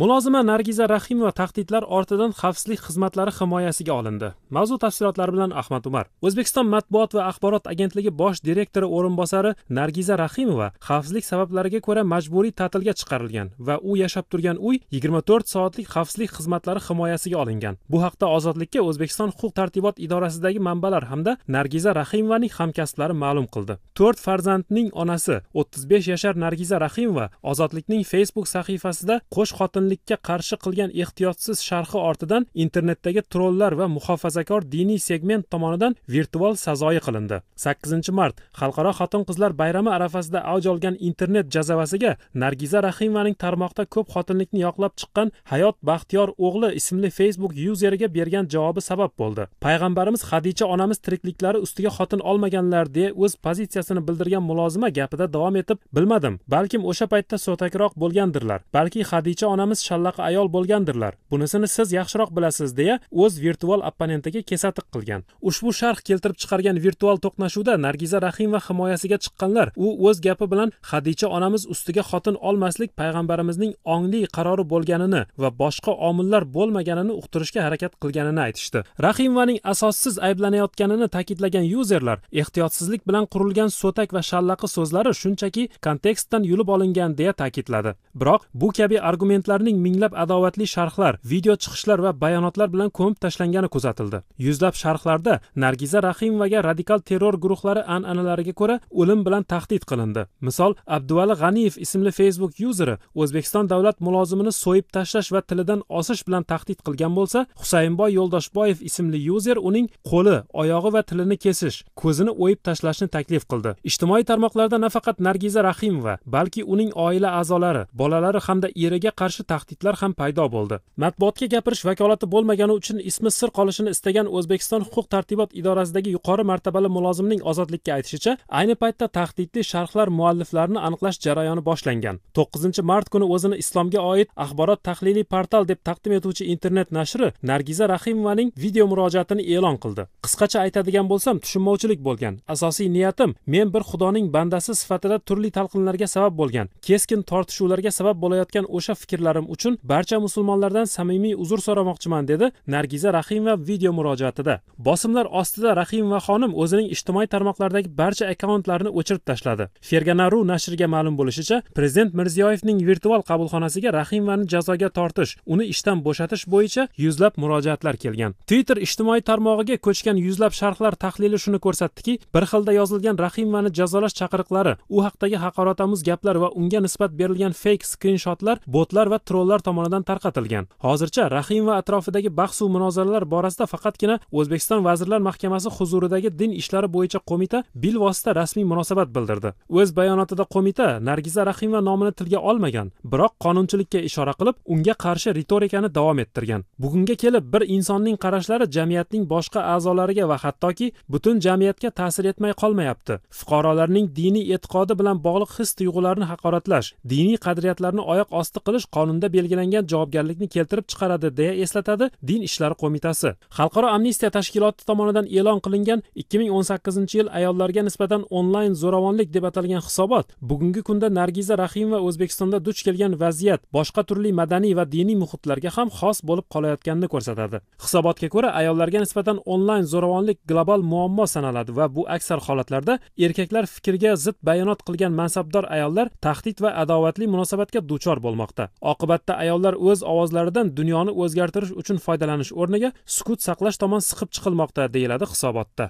mulozima nargiza rahimova tahdidlar ortidan xavfsizlik xizmatlari himoyasiga olindi mavzu tafsilotlari bilan ahmad umar o'zbekiston matbuot va axborot agentligi bosh direktori o'rinbosari nargiza rahimova xavfsizlik sabablariga ko'ra majburiy ta'tilga chiqarilgan va u yashab turgan uy yigirma to'rt soatlik xavfsizlik xizmatlari himoyasiga olingan bu haqda ozodlikka o'zbekiston huquq tartibot idorasidagi manbalar hamda nargiza rahimovaning hamkasblari ma'lum qildi to'rt farzandning onasi o'ttiz besh yashar nargiza rahimova ozodlikning facebook sahifasida qo'sh xotin kasallikka qarshi qilgan ehtiyotsiz sharhi ortidan internetdagi trollar va muhofazakor diniy segment tomonidan virtual sazoyi qilindi sakkizinchi mart xalqaro xotin qizlar bayrami arafasida avj olgan internet jazavasiga nargiza rahimovaning tarmoqda ko'p xotinlikni yoqlab chiqqan hayot baxtiyor o'g'li ismli facebook yuzeriga bergan javobi sabab bo'ldi payg'ambarimiz hadicha onamiz tirikliklari ustiga xotin olmaganlar deya o'z pozitsiyasini bildirgan mulozima gapida davom etib bilmadim balkim o'sha paytda so'takroq bo'lgandirlar balki hadicha onamiz shallaqa ayol bo'lgandirlar bunisini siz yaxshiroq bilasiz deya o'z virtual opponentiga kesatiq qilgan ushbu sharh keltirib chiqargan virtual to'qnashuvda nargiza rahimova himoyasiga chiqqanlar u o'z gapi bilan hadicha onamiz ustiga xotin olmaslik payg'ambarimizning ongli qarori bo'lganini va boshqa omillar bo'lmaganini uqtirishga harakat qilganini aytishdi rahimovaning asossiz ayblanayotganini ta'kidlagan yuzerlar ehtiyotsizlik bilan qurilgan so'tak va shallaqi so'zlari shunchaki kontekstdan yulib olingan deya ta'kidladi biroq bu kabi argumentlar ularning minglab adovatli sharhlar video chiqishlar va bayonotlar bilan ko'mib tashlangani kuzatildi yuzlab sharhlarda nargiza rahimovaga radikal terror guruhlari an'analariga ko'ra o'lim bilan tahdid qilindi misol abduvali g'aniyev ismli facebook yuzeri o'zbekiston davlat mulozimini so'yib tashlash va tilidan osish bilan tahdid qilgan bo'lsa husaynboy yo'ldoshboyev ismli yuzer uning qo'li oyog'i va tilini kesish ko'zini o'yib tashlashni taklif qildi ijtimoiy tarmoqlarda nafaqat nargiza rahimova balki uning oila a'zolari bolalari hamda eriga qarshi tahdidlar ham paydo bo'ldi matbuotga gapirish vakolati bo'lmagani uchun ismi sir qolishini istagan o'zbekiston huquq tartibot idorasidagi yuqori martabali mulozimning ozodlikka aytishicha ayni paytda tahdidli sharhlar mualliflarini aniqlash jarayoni boshlangan to'qqizinchi mart kuni o'zini islomga oid axborot tahliliy portal deb taqdim etuvchi internet nashri nargiza rahimovaning video murojaatini e'lon qildi qisqacha aytadigan bo'lsam tushunmovchilik bo'lgan asosiy niyatim men bir xudoning bandasi sifatida turli talqinlarga sabab bo'lgan keskin tortishuvlarga sabab bo'layotgan o'sha fikrlarim qarindoshlarim uchun barcha musulmonlardan samimiy uzr so'ramoqchiman dedi nargiza rahimova video murojaatida bosimlar ostida rahimova xonim o'zining ijtimoiy tarmoqlardagi barcha akkauntlarni o'chirib tashladi ferganaru nashriga ma'lum bo'lishicha prezident mirziyoyevning virtual qabulxonasiga rahimovani jazoga tortish uni ishdan bo'shatish bo'yicha yuzlab murojaatlar kelgan twitter ijtimoiy tarmog'iga ko'chgan yuzlab sharhlar tahlili shuni ko'rsatdiki bir xilda yozilgan rahimovani jazolash chaqiriqlari u haqidagi haqoratomuz gaplar va unga nisbat berilgan feyk skrinshotlar botlar va trollar tomonidan tarqatilgan hozircha va atrofidagi bahsu munozaralar borasida faqatgina o'zbekiston vazirlar mahkamasi huzuridagi din ishlari bo'yicha qo'mita bilvosita rasmiy munosabat bildirdi o'z bayonotida qo'mita nargiza rahimova nomini tilga olmagan biroq qonunchilikka ishora qilib unga qarshi ritorikani davom ettirgan bugunga kelib bir insonning qarashlari jamiyatning boshqa a'zolariga va hattoki butun jamiyatga ta'sir etmay qolmayapti fuqarolarning diniy e'tiqodi bilan bog'liq his tuyg'ularini haqoratlash diniy qadriyatlarni oyoq osti qilish qonunda qonunda belgilangan javobgarlikni keltirib chiqaradi deya eslatadi din ishlari qo'mitasi xalqaro amnistiya tashkiloti tomonidan e'lon qilingan ikki ming o'n sakkizinchi yil ayollarga nisbatan onlayn zo'ravonlik deb atalgan hisobot bugungi kunda nargiza rahimova o'zbekistonda duch kelgan vaziyat boshqa turli madaniy va diniy muhitlarga ham xos bo'lib qolayotganini ko'rsatadi hisobotga ko'ra ayollarga nisbatan onlayn zo'ravonlik global muammo sanaladi va bu aksar holatlarda erkaklar fikriga zid bayonot qilgan mansabdor ayollar tahdid va adovatli munosabatga duchor bo'lmoqda oqibat oqibatda ayollar o'z ovozlaridan dunyoni o'zgartirish uchun foydalanish o'rniga sukut saqlash tomon siqib chiqilmoqda deyiladi hisobotda